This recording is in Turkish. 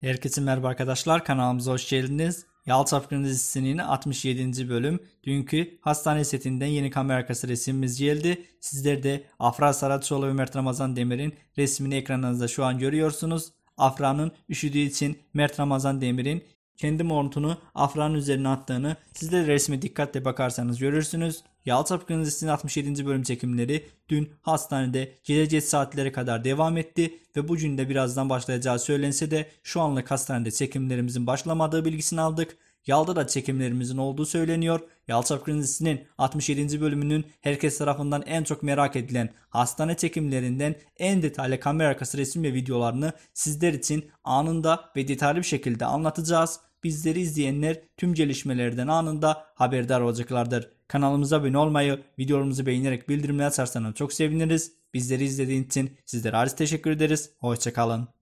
Herkese merhaba arkadaşlar kanalımıza hoş geldiniz. Yal Çapkın dizisinin 67. bölüm dünkü hastane setinden yeni kamera arkası resmimiz geldi. Sizler de Afra Saraçoğlu ve Mert Ramazan Demir'in resmini ekranınızda şu an görüyorsunuz. Afra'nın üşüdüğü için Mert Ramazan Demir'in kendi montunu afranın üzerine attığını siz de resme dikkatle bakarsanız görürsünüz. Yalçap Gazetesi'nin 67. bölüm çekimleri dün hastanede gece geç saatlere kadar devam etti ve bugün de birazdan başlayacağı söylense de şu anlık hastanede çekimlerimizin başlamadığı bilgisini aldık. Yalda da çekimlerimizin olduğu söyleniyor. Yalçap Gazetesi'nin 67. bölümünün herkes tarafından en çok merak edilen hastane çekimlerinden en detaylı kamera arkası resim ve videolarını sizler için anında ve detaylı bir şekilde anlatacağız bizleri izleyenler tüm gelişmelerden anında haberdar olacaklardır. Kanalımıza abone olmayı, videolarımızı beğenerek bildirimleri açarsanız çok seviniriz. Bizleri izlediğiniz için sizlere ayrıca teşekkür ederiz. Hoşçakalın.